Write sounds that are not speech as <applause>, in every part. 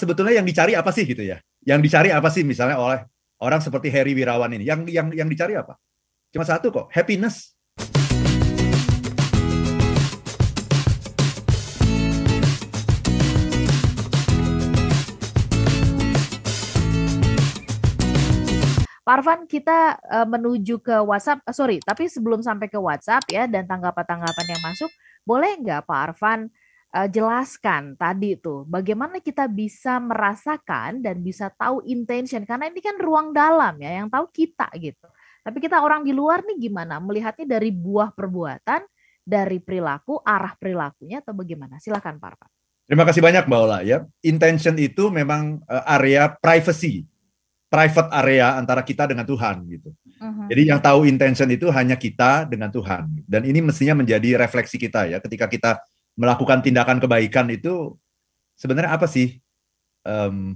sebetulnya yang dicari apa sih gitu ya? Yang dicari apa sih misalnya oleh orang seperti Heri Wirawan ini? Yang yang yang dicari apa? Cuma satu kok, happiness. Parvan kita uh, menuju ke WhatsApp, eh, sorry, tapi sebelum sampai ke WhatsApp ya dan tanggapan-tanggapan yang masuk, boleh nggak Pak Arvan? uh, jelaskan tadi tuh bagaimana kita bisa merasakan dan bisa tahu intention karena ini kan ruang dalam ya yang tahu kita gitu. Tapi kita orang di luar nih gimana melihatnya dari buah perbuatan, dari perilaku, arah perilakunya atau bagaimana? Silakan Parpa. Terima kasih banyak Mbak Ola ya. Intention itu memang eh, area privacy, private area antara kita dengan Tuhan gitu. Uh-huh. Jadi yang tahu intention itu hanya kita dengan Tuhan. Dan ini mestinya menjadi refleksi kita ya ketika kita melakukan tindakan kebaikan itu sebenarnya apa sih um,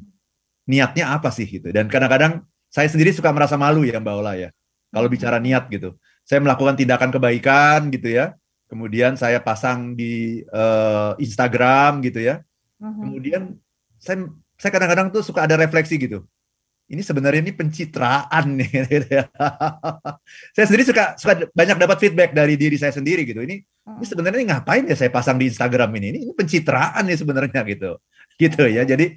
niatnya apa sih gitu dan kadang-kadang saya sendiri suka merasa malu ya mbak Ola ya kalau hmm. bicara niat gitu saya melakukan tindakan kebaikan gitu ya kemudian saya pasang di uh, Instagram gitu ya hmm. kemudian saya saya kadang-kadang tuh suka ada refleksi gitu ini sebenarnya ini pencitraan nih. <laughs> Gitu ya. saya sendiri suka suka banyak dapat feedback dari diri saya sendiri gitu. Ini ini sebenarnya ngapain ya saya pasang di Instagram ini? Ini, pencitraan ya sebenarnya gitu, gitu ya. Jadi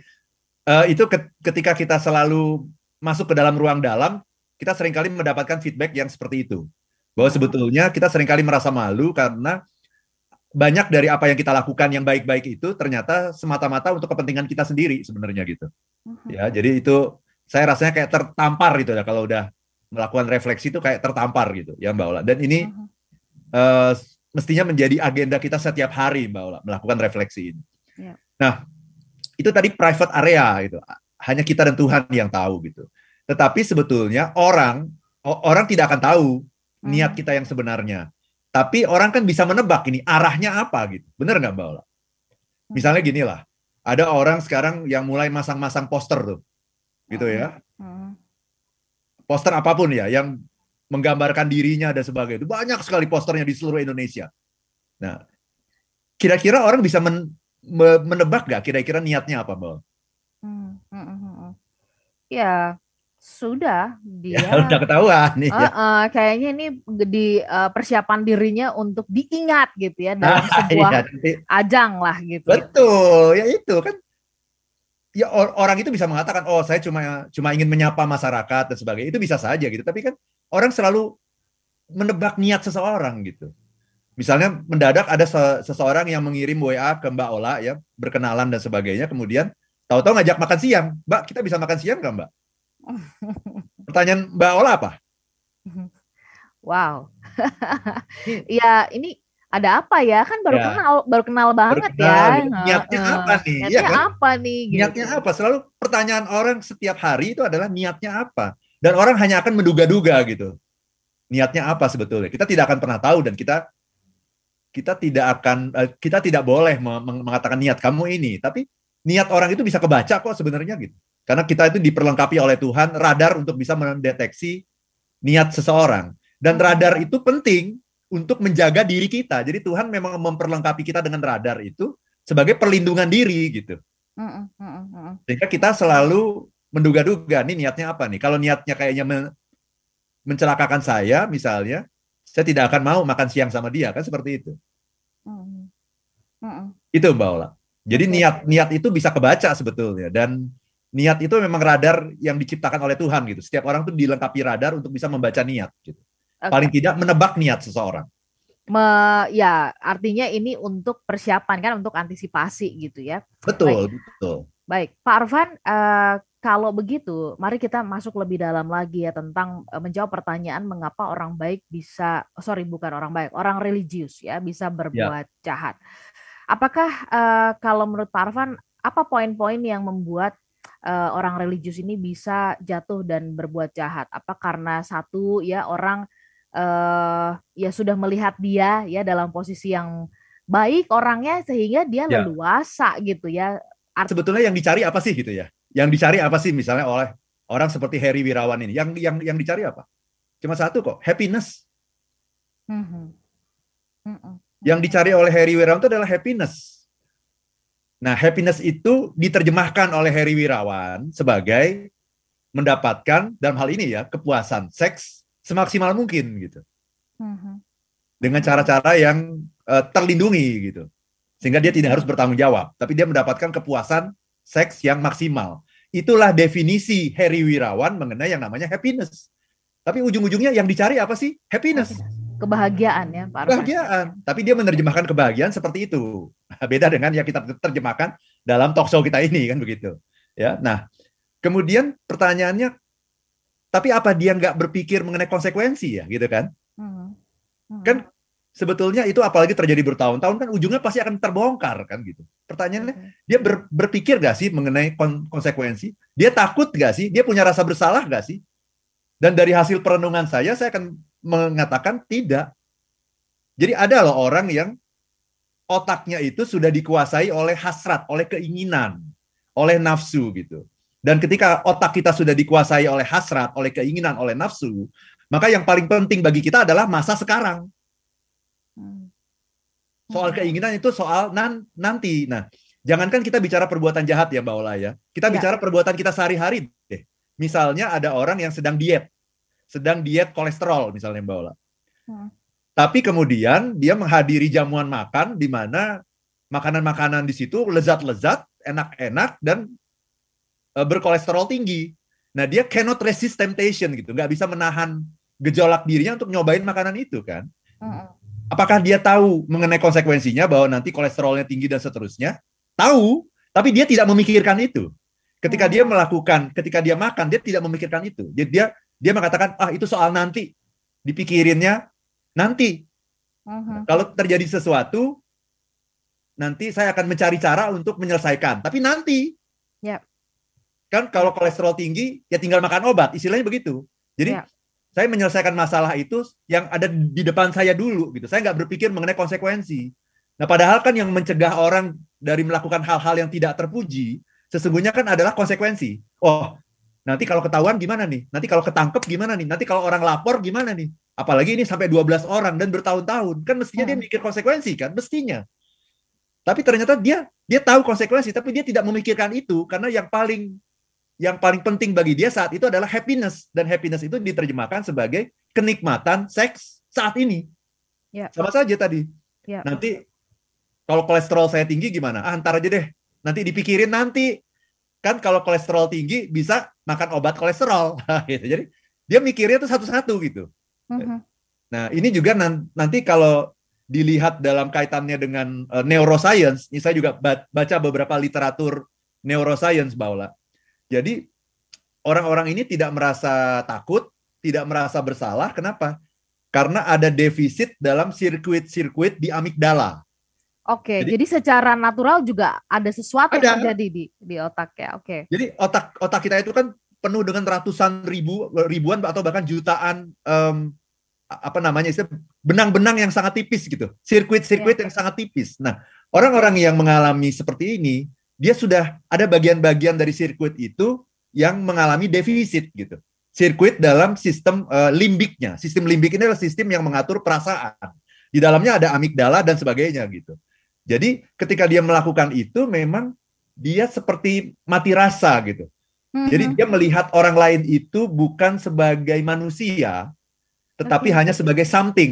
uh, itu ketika kita selalu masuk ke dalam ruang dalam, kita seringkali mendapatkan feedback yang seperti itu. Bahwa sebetulnya kita seringkali merasa malu karena banyak dari apa yang kita lakukan yang baik-baik itu ternyata semata-mata untuk kepentingan kita sendiri sebenarnya gitu. Ya, jadi itu saya rasanya kayak tertampar gitu ya kalau udah melakukan refleksi itu kayak tertampar gitu ya Mbak Ola. Dan ini uh, mestinya menjadi agenda kita setiap hari Mbak Ola melakukan refleksi ini. Ya. Nah, itu tadi private area gitu. Hanya kita dan Tuhan yang tahu gitu. Tetapi sebetulnya orang orang tidak akan tahu hmm. niat kita yang sebenarnya. Tapi orang kan bisa menebak ini arahnya apa gitu. Bener nggak Mbak Ola? Hmm. Misalnya gini lah, ada orang sekarang yang mulai masang-masang poster tuh, gitu ya. Hmm. Poster apapun ya, yang menggambarkan dirinya dan sebagainya. banyak sekali posternya di seluruh Indonesia. Nah, kira-kira orang bisa men, menebak gak kira-kira niatnya apa, Mbak? Hmm, hmm, hmm. hmm. Ya, sudah <laughs> dia ya, udah ketahuan nih. Uh, uh, kayaknya ini di uh, persiapan dirinya untuk diingat gitu ya dalam ah, <laughs> sebuah iya. ajang lah gitu. Ya. Betul, ya itu kan. Ya orang itu bisa mengatakan oh saya cuma cuma ingin menyapa masyarakat dan sebagainya itu bisa saja gitu. Tapi kan orang selalu menebak niat seseorang gitu. Misalnya mendadak ada seseorang yang mengirim WA ke Mbak Ola ya, berkenalan dan sebagainya, kemudian tahu-tahu ngajak makan siang. Mbak, kita bisa makan siang nggak Mbak? <laughs> Pertanyaan Mbak Ola apa? Wow. Hmm. <laughs> ya, ini ada apa ya? Kan baru ya. kenal, baru kenal banget baru kenal, ya. Gitu. Niatnya uh, apa nih? Iya niatnya ya kan? apa nih? Gitu. Niatnya apa? Selalu pertanyaan orang setiap hari itu adalah niatnya apa? dan orang hanya akan menduga-duga gitu niatnya apa sebetulnya kita tidak akan pernah tahu dan kita kita tidak akan eh, kita tidak boleh mengatakan niat kamu ini tapi niat orang itu bisa kebaca kok sebenarnya gitu karena kita itu diperlengkapi oleh Tuhan radar untuk bisa mendeteksi niat seseorang dan radar itu penting untuk menjaga diri kita jadi Tuhan memang memperlengkapi kita dengan radar itu sebagai perlindungan diri gitu sehingga kita selalu menduga-duga nih niatnya apa nih. Kalau niatnya kayaknya men mencelakakan saya misalnya, saya tidak akan mau makan siang sama dia kan seperti itu. Mm. Mm. Itu Mbak Ola. Jadi niat-niat itu bisa kebaca sebetulnya dan niat itu memang radar yang diciptakan oleh Tuhan gitu. Setiap orang tuh dilengkapi radar untuk bisa membaca niat gitu. Okay. Paling tidak menebak niat seseorang. Me, ya artinya ini untuk persiapan kan untuk antisipasi gitu ya. Betul, Baik. betul. Baik, Pak Arvan uh, eh, kalau begitu, mari kita masuk lebih dalam lagi ya tentang eh, menjawab pertanyaan mengapa orang baik bisa, sorry bukan orang baik, orang religius ya bisa ya. berbuat ya. jahat. Apakah uh, kalau menurut Pak Arfan, apa poin-poin yang membuat uh, orang religius ini bisa jatuh dan berbuat jahat? Apa karena satu ya orang uh, ya sudah melihat dia ya dalam posisi yang baik orangnya sehingga dia ya. leluasa gitu ya. Art Sebetulnya yang dicari apa sih gitu ya? Yang dicari apa sih misalnya oleh orang seperti Harry Wirawan ini? Yang yang yang dicari apa? Cuma satu kok, happiness. Mm-hmm. Mm-hmm. Yang dicari oleh Harry Wirawan itu adalah happiness. Nah, happiness itu diterjemahkan oleh Harry Wirawan sebagai mendapatkan dalam hal ini ya kepuasan seks semaksimal mungkin gitu. Mm-hmm. Dengan cara-cara yang uh, terlindungi gitu sehingga dia tidak harus bertanggung jawab, tapi dia mendapatkan kepuasan seks yang maksimal. Itulah definisi Harry Wirawan mengenai yang namanya happiness. Tapi ujung-ujungnya yang dicari apa sih? Happiness. Kebahagiaan ya Pak Kebahagiaan. Tapi dia menerjemahkan kebahagiaan seperti itu. Nah, beda dengan yang kita terjemahkan dalam talkshow kita ini kan begitu. Ya, nah kemudian pertanyaannya, tapi apa dia nggak berpikir mengenai konsekuensi ya gitu kan? Hmm. Hmm. Kan sebetulnya itu apalagi terjadi bertahun-tahun kan ujungnya pasti akan terbongkar kan gitu. Pertanyaannya dia ber, berpikir gak sih mengenai kon, konsekuensi? Dia takut gak sih? Dia punya rasa bersalah gak sih? Dan dari hasil perenungan saya saya akan mengatakan tidak. Jadi ada loh orang yang otaknya itu sudah dikuasai oleh hasrat, oleh keinginan, oleh nafsu gitu. Dan ketika otak kita sudah dikuasai oleh hasrat, oleh keinginan, oleh nafsu, maka yang paling penting bagi kita adalah masa sekarang Hmm. Soal hmm. keinginan itu soal nan nanti. Nah, jangankan kita bicara perbuatan jahat ya Mbak Ola ya. Kita ya. bicara perbuatan kita sehari-hari deh. Misalnya ada orang yang sedang diet. Sedang diet kolesterol misalnya Mbak Ola. Hmm. Tapi kemudian dia menghadiri jamuan makan di mana makanan-makanan di situ lezat-lezat, enak-enak dan e, berkolesterol tinggi. Nah, dia cannot resist temptation gitu, nggak bisa menahan gejolak dirinya untuk nyobain makanan itu kan. Hmm apakah dia tahu mengenai konsekuensinya bahwa nanti kolesterolnya tinggi dan seterusnya? Tahu, tapi dia tidak memikirkan itu. Ketika hmm. dia melakukan, ketika dia makan, dia tidak memikirkan itu. Jadi dia dia mengatakan, "Ah, itu soal nanti." Dipikirinnya nanti. Uh-huh. Kalau terjadi sesuatu, nanti saya akan mencari cara untuk menyelesaikan. Tapi nanti. Yep. Kan kalau kolesterol tinggi, ya tinggal makan obat, istilahnya begitu. Jadi yep saya menyelesaikan masalah itu yang ada di depan saya dulu gitu. Saya nggak berpikir mengenai konsekuensi. Nah, padahal kan yang mencegah orang dari melakukan hal-hal yang tidak terpuji sesungguhnya kan adalah konsekuensi. Oh, nanti kalau ketahuan gimana nih? Nanti kalau ketangkep gimana nih? Nanti kalau orang lapor gimana nih? Apalagi ini sampai 12 orang dan bertahun-tahun. Kan mestinya iya. dia mikir konsekuensi kan? Mestinya. Tapi ternyata dia dia tahu konsekuensi tapi dia tidak memikirkan itu karena yang paling yang paling penting bagi dia saat itu adalah happiness dan happiness itu diterjemahkan sebagai kenikmatan seks saat ini. Ya. Sama saja tadi. Ya. Nanti kalau kolesterol saya tinggi gimana? Ah, antar aja deh. Nanti dipikirin nanti. Kan kalau kolesterol tinggi bisa makan obat kolesterol. <laughs> Ah, gitu. Jadi dia mikirnya itu satu-satu gitu. Uh-huh. Nah, ini juga nanti kalau dilihat dalam kaitannya dengan uh, neuroscience, ini saya juga baca beberapa literatur neuroscience bahwa jadi orang-orang ini tidak merasa takut, tidak merasa bersalah. Kenapa? Karena ada defisit dalam sirkuit-sirkuit di amigdala. Oke, jadi, jadi secara natural juga ada sesuatu ada. yang terjadi di di otak ya. Oke. Jadi otak otak kita itu kan penuh dengan ratusan ribu ribuan atau bahkan jutaan um, apa namanya itu benang-benang yang sangat tipis gitu, sirkuit-sirkuit ya. yang sangat tipis. Nah, orang-orang yang mengalami seperti ini dia sudah ada bagian-bagian dari sirkuit itu yang mengalami defisit gitu. Sirkuit dalam sistem uh, limbiknya. Sistem limbik ini adalah sistem yang mengatur perasaan. Di dalamnya ada amigdala dan sebagainya gitu. Jadi ketika dia melakukan itu memang dia seperti mati rasa gitu. Mm-hmm. Jadi dia melihat orang lain itu bukan sebagai manusia tetapi okay. Mm-hmm. hanya sebagai something,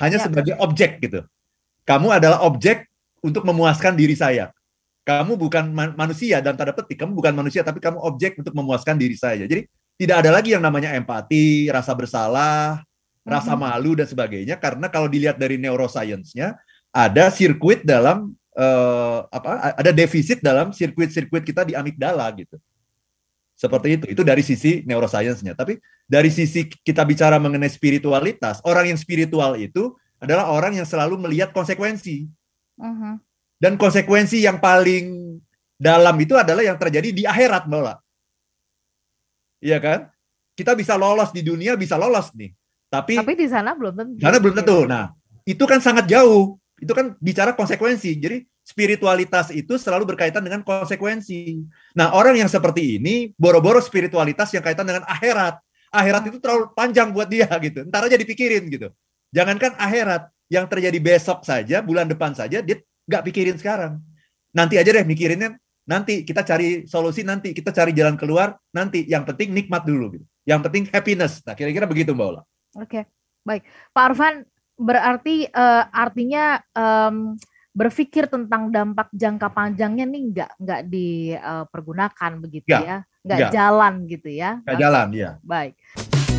hanya yeah. sebagai objek gitu. Kamu adalah objek untuk memuaskan diri saya kamu bukan man manusia dan tanda petik kamu bukan manusia tapi kamu objek untuk memuaskan diri saya jadi tidak ada lagi yang namanya empati rasa bersalah hmm. rasa malu dan sebagainya karena kalau dilihat dari neuroscience-nya ada sirkuit dalam uh, apa ada defisit dalam sirkuit-sirkuit kita di amigdala gitu seperti itu itu dari sisi neuroscience-nya tapi dari sisi kita bicara mengenai spiritualitas orang yang spiritual itu adalah orang yang selalu melihat konsekuensi uh mm-hmm. -huh. Dan konsekuensi yang paling dalam itu adalah yang terjadi di akhirat, Mbak. Iya kan? Kita bisa lolos di dunia, bisa lolos nih. Tapi Tapi di sana belum tentu. Di sana belum tentu. Nah, itu kan sangat jauh. Itu kan bicara konsekuensi. Jadi spiritualitas itu selalu berkaitan dengan konsekuensi. Nah, orang yang seperti ini boro-boro spiritualitas yang kaitan dengan akhirat. Akhirat itu terlalu panjang buat dia gitu. Ntar aja dipikirin gitu. Jangankan akhirat, yang terjadi besok saja, bulan depan saja, dia nggak pikirin sekarang. Nanti aja deh mikirinnya nanti kita cari solusi nanti kita cari jalan keluar nanti yang penting nikmat dulu gitu. Yang penting happiness. Nah kira-kira begitu Mbak Ola. Oke okay. baik Pak Arvan berarti uh, artinya um, berpikir tentang dampak jangka panjangnya nih nggak nggak dipergunakan eh, begitu ya, ya. nggak jalan gitu ya. Nggak jalan ya. Baik.